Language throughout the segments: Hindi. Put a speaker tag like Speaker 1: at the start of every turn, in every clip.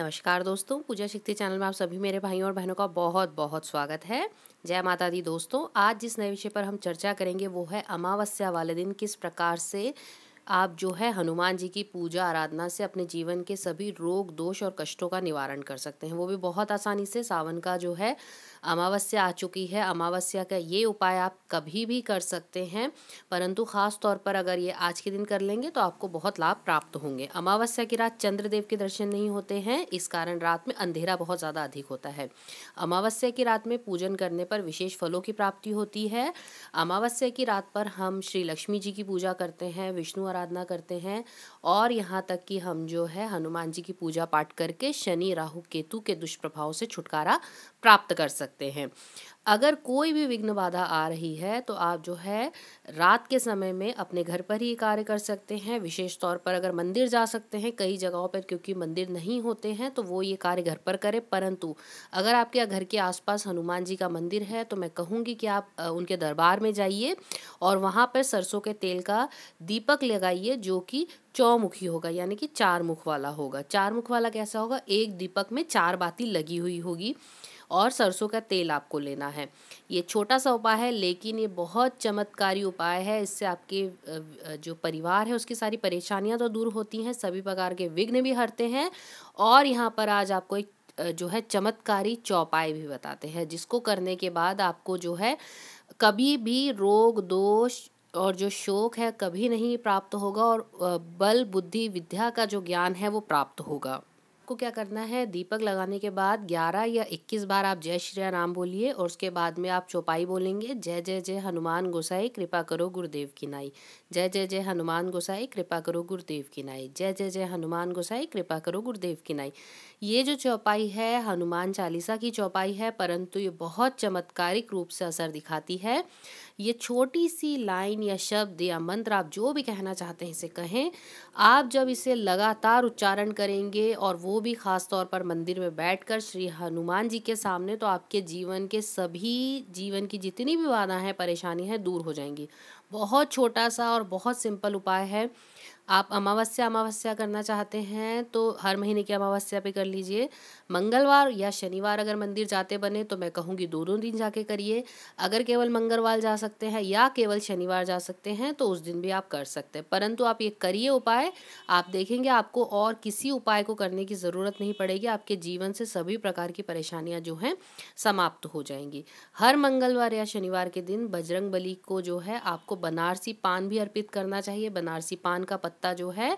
Speaker 1: नमस्कार दोस्तों पूजा शक्ति चैनल में आप सभी मेरे भाइयों और बहनों का बहुत बहुत स्वागत है जय माता दी दोस्तों आज जिस नए विषय पर हम चर्चा करेंगे वो है अमावस्या वाले दिन किस प्रकार से आप जो है हनुमान जी की पूजा आराधना से अपने जीवन के सभी रोग दोष और कष्टों का निवारण कर सकते हैं वो भी बहुत आसानी से सावन का जो है अमावस्या आ चुकी है अमावस्या का ये उपाय आप कभी भी कर सकते हैं परंतु ख़ास तौर पर अगर ये आज के दिन कर लेंगे तो आपको बहुत लाभ प्राप्त होंगे अमावस्या की रात चंद्रदेव के दर्शन नहीं होते हैं इस कारण रात में अंधेरा बहुत ज़्यादा अधिक होता है अमावस्या की रात में पूजन करने पर विशेष फलों की प्राप्ति होती है अमावस्या की रात पर हम श्री लक्ष्मी जी की पूजा करते हैं विष्णु आराधना करते हैं और यहाँ तक कि हम जो है हनुमान जी की पूजा पाठ करके शनि राहु केतु के दुष्प्रभाव से छुटकारा प्राप्त कर सकते सकते हैं अगर कोई भी विघ्न बाधा आ रही है तो आप जो है रात के समय में अपने घर पर ही कार्य कर सकते हैं विशेष तौर पर अगर मंदिर जा सकते हैं कई जगहों पर क्योंकि मंदिर नहीं होते हैं तो वो ये कार्य घर पर करें परंतु अगर आपके घर के आसपास हनुमान जी का मंदिर है तो मैं कहूँगी कि आप उनके दरबार में जाइए और वहाँ पर सरसों के तेल का दीपक लगाइए जो कि चौमुखी होगा यानी कि चार मुख वाला होगा चार मुख वाला कैसा होगा एक दीपक में चार बाती लगी हुई होगी और सरसों का तेल आपको लेना है ये छोटा सा उपाय है लेकिन ये बहुत चमत्कारी उपाय है इससे आपके जो परिवार है उसकी सारी परेशानियाँ तो दूर होती हैं सभी प्रकार के विघ्न भी हरते हैं और यहाँ पर आज आपको एक जो है चमत्कारी चौपाई भी बताते हैं जिसको करने के बाद आपको जो है कभी भी रोग दोष और जो शोक है कभी नहीं प्राप्त होगा और बल बुद्धि विद्या का जो ज्ञान है वो प्राप्त होगा आपको क्या करना है दीपक लगाने के बाद 11 या 21 बार आप जय श्री राम बोलिए और उसके बाद में आप चौपाई बोलेंगे जय जय जय हनुमान गोसाई कृपा करो गुरुदेव की नाई जय जय जय हनुमान गोसाई कृपा करो गुरुदेव की नाई जय जय जय हनुमान गोसाई कृपा करो गुरुदेव की नाई ये जो चौपाई है हनुमान चालीसा की चौपाई है परंतु ये बहुत चमत्कारिक रूप से असर दिखाती है ये छोटी सी लाइन या शब्द या मंत्र आप जो भी कहना चाहते हैं इसे कहें आप जब इसे लगातार उच्चारण करेंगे और वो भी ख़ास तौर पर मंदिर में बैठकर श्री हनुमान जी के सामने तो आपके जीवन के सभी जीवन की जितनी भी बाधाएं परेशानी है दूर हो जाएंगी बहुत छोटा सा और बहुत सिंपल उपाय है आप अमावस्या अमावस्या करना चाहते हैं तो हर महीने की अमावस्या पे कर लीजिए मंगलवार या शनिवार अगर मंदिर जाते बने तो मैं कहूँगी दोनों दिन जाके करिए अगर केवल मंगलवार जा सकते हैं या केवल शनिवार जा सकते हैं तो उस दिन भी आप कर सकते हैं परंतु आप ये करिए उपाय आप देखेंगे आपको और किसी उपाय को करने की ज़रूरत नहीं पड़ेगी आपके जीवन से सभी प्रकार की परेशानियाँ जो हैं समाप्त हो जाएंगी हर मंगलवार या शनिवार के दिन बजरंग बली को जो है आपको बनारसी पान भी अर्पित करना चाहिए बनारसी पान का पत्ता जो है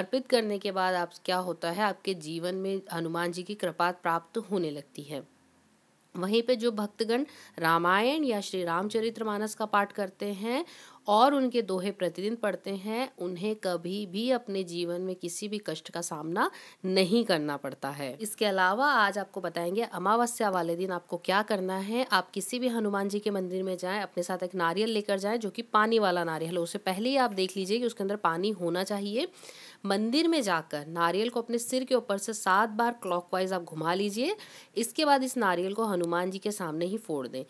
Speaker 1: अर्पित करने के बाद आप क्या होता है आपके जीवन में हनुमान जी की कृपा प्राप्त होने लगती है वहीं पे जो भक्तगण रामायण या श्री मानस का पाठ करते हैं और उनके दोहे प्रतिदिन पढ़ते हैं उन्हें कभी भी अपने जीवन में किसी भी कष्ट का सामना नहीं करना पड़ता है इसके अलावा आज आपको बताएंगे अमावस्या वाले दिन आपको क्या करना है आप किसी भी हनुमान जी के मंदिर में जाएं अपने साथ एक नारियल लेकर जाएं जो कि पानी वाला नारियल उसे पहले ही आप देख लीजिए कि उसके अंदर पानी होना चाहिए मंदिर में जाकर नारियल को अपने सिर के ऊपर से सात बार क्लॉकवाइज आप घुमा लीजिए इसके बाद इस नारियल को हनुमान जी के सामने ही फोड़ दें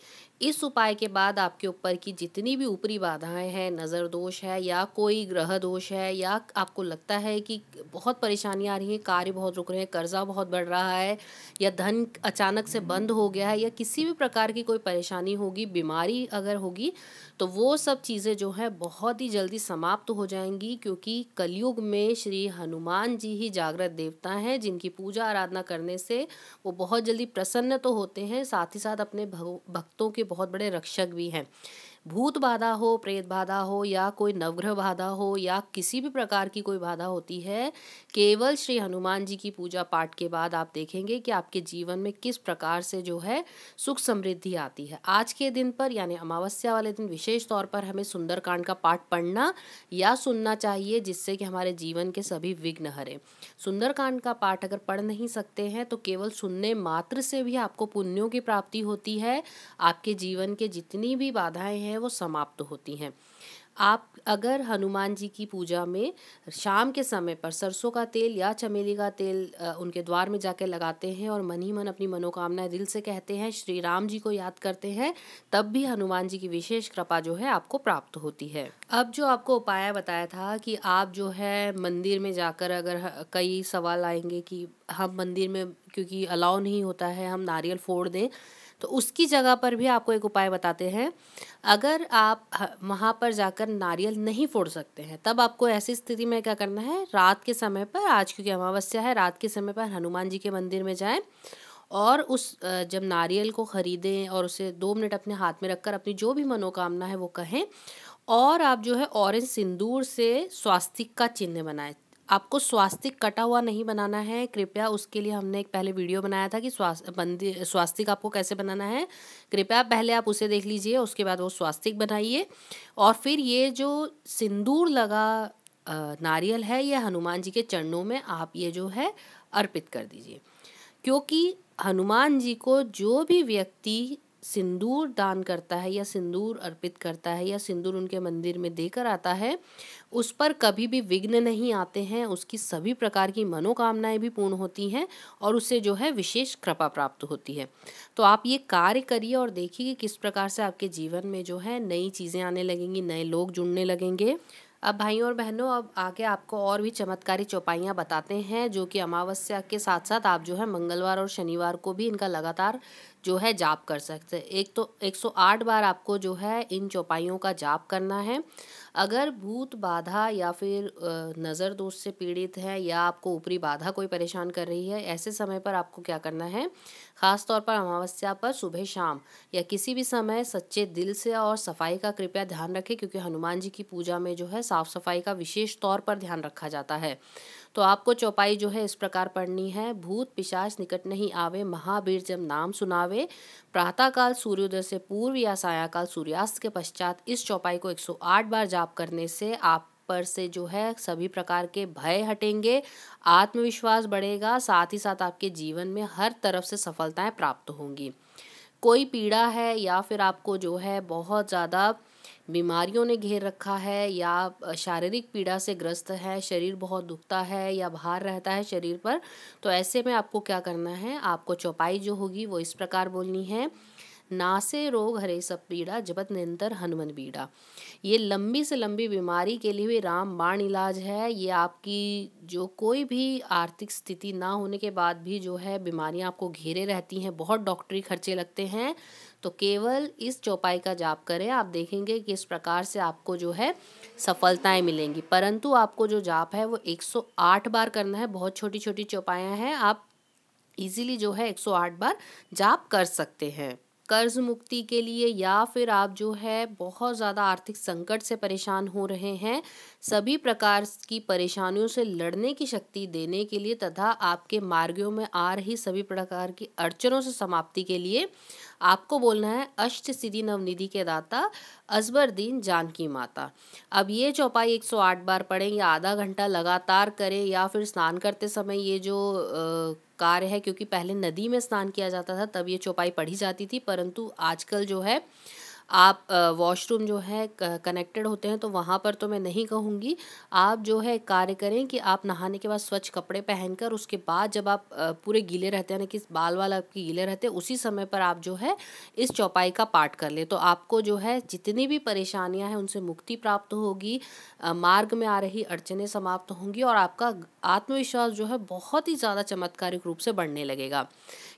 Speaker 1: इस उपाय के बाद आपके ऊपर की जितनी भी ऊपरी बाधाएं हैं नज़र दोष है या कोई ग्रह दोष है या आपको लगता है कि बहुत परेशानियाँ आ रही हैं कार्य बहुत रुक रहे हैं कर्जा बहुत बढ़ रहा है या धन अचानक से बंद हो गया है या किसी भी प्रकार की कोई परेशानी होगी बीमारी अगर होगी तो वो सब चीज़ें जो है बहुत ही जल्दी समाप्त हो जाएंगी क्योंकि कलयुग में श्री हनुमान जी ही जागृत देवता हैं जिनकी पूजा आराधना करने से वो बहुत जल्दी प्रसन्न तो होते हैं साथ ही साथ अपने भक्तों के बहुत बड़े रक्षक भी हैं भूत बाधा हो प्रेत बाधा हो या कोई नवग्रह बाधा हो या किसी भी प्रकार की कोई बाधा होती है केवल श्री हनुमान जी की पूजा पाठ के बाद आप देखेंगे कि आपके जीवन में किस प्रकार से जो है सुख समृद्धि आती है आज के दिन पर यानी अमावस्या वाले दिन विशेष तौर पर हमें सुंदरकांड का पाठ पढ़ना या सुनना चाहिए जिससे कि हमारे जीवन के सभी विघ्न हरे सुंदरकांड का पाठ अगर पढ़ नहीं सकते हैं तो केवल सुनने मात्र से भी आपको पुण्यों की प्राप्ति होती है आपके जीवन के जितनी भी बाधाएं हैं हैं वो समाप्त होती हैं आप अगर हनुमान जी की पूजा में शाम के समय पर सरसों का तेल या चमेली का तेल उनके द्वार में जाकर लगाते हैं और मन ही मन अपनी मनोकामनाएं दिल से कहते हैं श्री राम जी को याद करते हैं तब भी हनुमान जी की विशेष कृपा जो है आपको प्राप्त होती है अब जो आपको उपाय बताया था कि आप जो है मंदिर में जाकर अगर कई सवाल आएंगे कि हम मंदिर में क्योंकि अलाउ नहीं होता है हम नारियल फोड़ दें तो उसकी जगह पर भी आपको एक उपाय बताते हैं अगर आप वहाँ पर जाकर नारियल नहीं फोड़ सकते हैं तब आपको ऐसी स्थिति में क्या करना है रात के समय पर आज क्योंकि अमावस्या है रात के समय पर हनुमान जी के मंदिर में जाएं और उस जब नारियल को ख़रीदें और उसे दो मिनट अपने हाथ में रखकर अपनी जो भी मनोकामना है वो कहें और आप जो है ऑरेंज सिंदूर से स्वास्तिक का चिन्ह बनाएं आपको स्वास्तिक कटा हुआ नहीं बनाना है कृपया उसके लिए हमने एक पहले वीडियो बनाया था कि स्वास्थ्य स्वास्तिक आपको कैसे बनाना है कृपया पहले आप उसे देख लीजिए उसके बाद वो स्वास्तिक बनाइए और फिर ये जो सिंदूर लगा नारियल है ये हनुमान जी के चरणों में आप ये जो है अर्पित कर दीजिए क्योंकि हनुमान जी को जो भी व्यक्ति सिंदूर दान करता है या सिंदूर अर्पित करता है या सिंदूर उनके मंदिर में देकर आता है उस पर कभी भी विघ्न नहीं आते हैं उसकी सभी प्रकार की मनोकामनाएं भी पूर्ण होती हैं और उससे जो है विशेष कृपा प्राप्त होती है तो आप ये कार्य करिए और देखिए कि किस प्रकार से आपके जीवन में जो है नई चीज़ें आने लगेंगी नए लोग जुड़ने लगेंगे अब भाइयों और बहनों अब आगे आपको और भी चमत्कारी चौपाइयाँ बताते हैं जो कि अमावस्या के साथ साथ आप जो है मंगलवार और शनिवार को भी इनका लगातार जो है जाप कर सकते हैं एक तो 108 बार आपको जो है इन चौपाइयों का जाप करना है अगर भूत बाधा या फिर नज़र दोष से पीड़ित है या आपको ऊपरी बाधा कोई परेशान कर रही है ऐसे समय पर आपको क्या करना है ख़ास तौर पर अमावस्या पर सुबह शाम या किसी भी समय सच्चे दिल से और सफाई का कृपया ध्यान रखें क्योंकि हनुमान जी की पूजा में जो है साफ़ सफाई का विशेष तौर पर ध्यान रखा जाता है तो आपको चौपाई जो है इस प्रकार पढ़नी है भूत पिशाच निकट नहीं आवे महावीर जब नाम सुनावे प्रातःकाल सूर्योदय से पूर्व या सायाकाल सूर्यास्त के पश्चात इस चौपाई को 108 बार जाप करने से आप पर से जो है सभी प्रकार के भय हटेंगे आत्मविश्वास बढ़ेगा साथ ही साथ आपके जीवन में हर तरफ से सफलताएं प्राप्त होंगी कोई पीड़ा है या फिर आपको जो है बहुत ज़्यादा बीमारियों ने घेर रखा है या शारीरिक पीड़ा से ग्रस्त है शरीर बहुत दुखता है या भार रहता है शरीर पर तो ऐसे में आपको क्या करना है आपको चौपाई जो होगी वो इस प्रकार बोलनी है नासे रोग हरे सब पीड़ा जबत निरंतर हनुमन बीड़ा ये लंबी से लंबी बीमारी के लिए भी रामबाण इलाज है ये आपकी जो कोई भी आर्थिक स्थिति ना होने के बाद भी जो है बीमारियां आपको घेरे रहती हैं बहुत डॉक्टरी खर्चे लगते हैं तो केवल इस चौपाई का जाप करें आप देखेंगे कि इस प्रकार से आपको जो है सफलताएं मिलेंगी परंतु आपको जो जाप है वो 108 बार करना है बहुत छोटी छोटी चौपायाँ हैं आप इजीली जो है 108 बार जाप कर सकते हैं कर्ज मुक्ति के लिए या फिर आप जो है बहुत ज़्यादा आर्थिक संकट से परेशान हो रहे हैं सभी प्रकार की परेशानियों से लड़ने की शक्ति देने के लिए तथा आपके मार्गों में आ रही सभी प्रकार की अड़चनों से समाप्ति के लिए आपको बोलना है अष्ट सिद्धि नवनिधि के दाता अजबर दीन जानकी माता अब ये चौपाई एक सौ आठ बार पढ़ें या आधा घंटा लगातार करें या फिर स्नान करते समय ये जो कार्य है क्योंकि पहले नदी में स्नान किया जाता था तब ये चौपाई पढ़ी जाती थी परंतु आजकल जो है आप वॉशरूम जो है कनेक्टेड होते हैं तो वहाँ पर तो मैं नहीं कहूँगी आप जो है कार्य करें कि आप नहाने के बाद स्वच्छ कपड़े पहनकर उसके बाद जब आप पूरे गीले रहते हैं यानी कि बाल वाल आपके गीले रहते हैं उसी समय पर आप जो है इस चौपाई का पाठ कर लें तो आपको जो है जितनी भी परेशानियाँ हैं उनसे मुक्ति प्राप्त होगी मार्ग में आ रही अड़चने समाप्त होंगी और आपका आत्मविश्वास जो है बहुत ही ज़्यादा चमत्कारिक रूप से बढ़ने लगेगा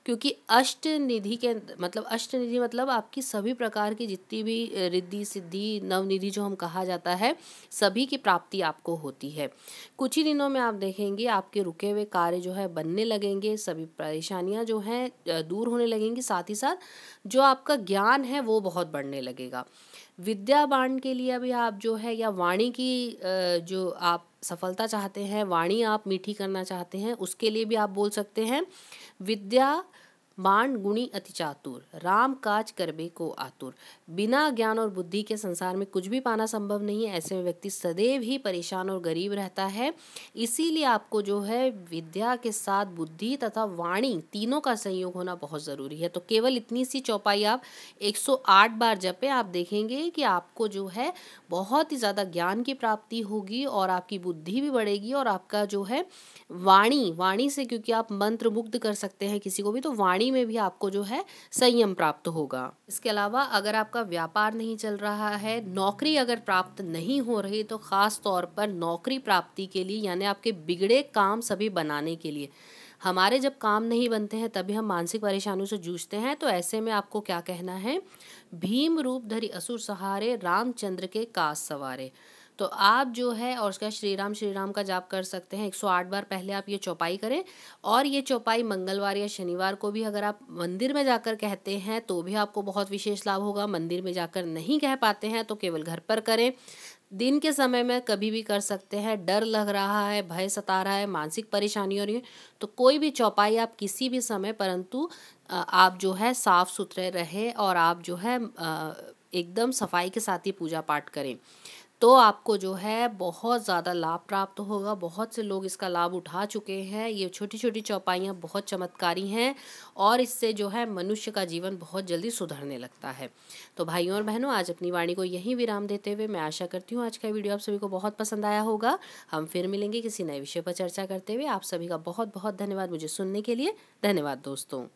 Speaker 1: क्योंकि अष्ट निधि के मतलब अष्ट निधि मतलब आपकी सभी प्रकार की जितनी भी रिद्धि सिद्धि नवनिधि जो हम कहा जाता है सभी की प्राप्ति आपको होती है कुछ ही दिनों में आप देखेंगे आपके रुके हुए कार्य जो है बनने लगेंगे सभी परेशानियाँ जो हैं दूर होने लगेंगी साथ ही साथ जो आपका ज्ञान है वो बहुत बढ़ने लगेगा विद्या बाण के लिए अभी आप जो है या वाणी की जो आप सफलता चाहते हैं वाणी आप मीठी करना चाहते हैं उसके लिए भी आप बोल सकते हैं विद्या मांड गुणी अति चातुर राम काज करबे को आतुर बिना ज्ञान और बुद्धि के संसार में कुछ भी पाना संभव नहीं है ऐसे में व्यक्ति सदैव ही परेशान और गरीब रहता है इसीलिए आपको जो है विद्या के साथ बुद्धि तथा वाणी तीनों का संयोग होना बहुत ज़रूरी है तो केवल इतनी सी चौपाई आप 108 बार जपें आप देखेंगे कि आपको जो है बहुत ही ज़्यादा ज्ञान की प्राप्ति होगी और आपकी बुद्धि भी बढ़ेगी और आपका जो है वाणी वाणी से क्योंकि आप मंत्र मुग्ध कर सकते हैं किसी को भी तो वाणी कमाई में भी आपको जो है संयम प्राप्त होगा इसके अलावा अगर आपका व्यापार नहीं चल रहा है नौकरी अगर प्राप्त नहीं हो रही तो ख़ास तौर पर नौकरी प्राप्ति के लिए यानी आपके बिगड़े काम सभी बनाने के लिए हमारे जब काम नहीं बनते हैं तभी हम मानसिक परेशानियों से जूझते हैं तो ऐसे में आपको क्या कहना है भीम रूप धरी असुर सहारे रामचंद्र के कास सवारे तो आप जो है और उसका श्री राम श्री राम का जाप कर सकते हैं एक सौ आठ बार पहले आप ये चौपाई करें और ये चौपाई मंगलवार या शनिवार को भी अगर आप मंदिर में जाकर कहते हैं तो भी आपको बहुत विशेष लाभ होगा मंदिर में जाकर नहीं कह पाते हैं तो केवल घर पर करें दिन के समय में कभी भी कर सकते हैं डर लग रहा है भय सता रहा है मानसिक परेशानी हो रही है तो कोई भी चौपाई आप किसी भी समय परंतु आप जो है साफ़ सुथरे रहे और आप जो है एकदम सफाई के साथ ही पूजा पाठ करें तो आपको जो है बहुत ज़्यादा लाभ प्राप्त होगा बहुत से लोग इसका लाभ उठा चुके हैं ये छोटी छोटी चौपाइयाँ बहुत चमत्कारी हैं और इससे जो है मनुष्य का जीवन बहुत जल्दी सुधरने लगता है तो भाइयों और बहनों आज अपनी वाणी को यहीं विराम देते हुए मैं आशा करती हूँ आज का वीडियो आप सभी को बहुत पसंद आया होगा हम फिर मिलेंगे किसी नए विषय पर चर्चा करते हुए आप सभी का बहुत बहुत धन्यवाद मुझे सुनने के लिए धन्यवाद दोस्तों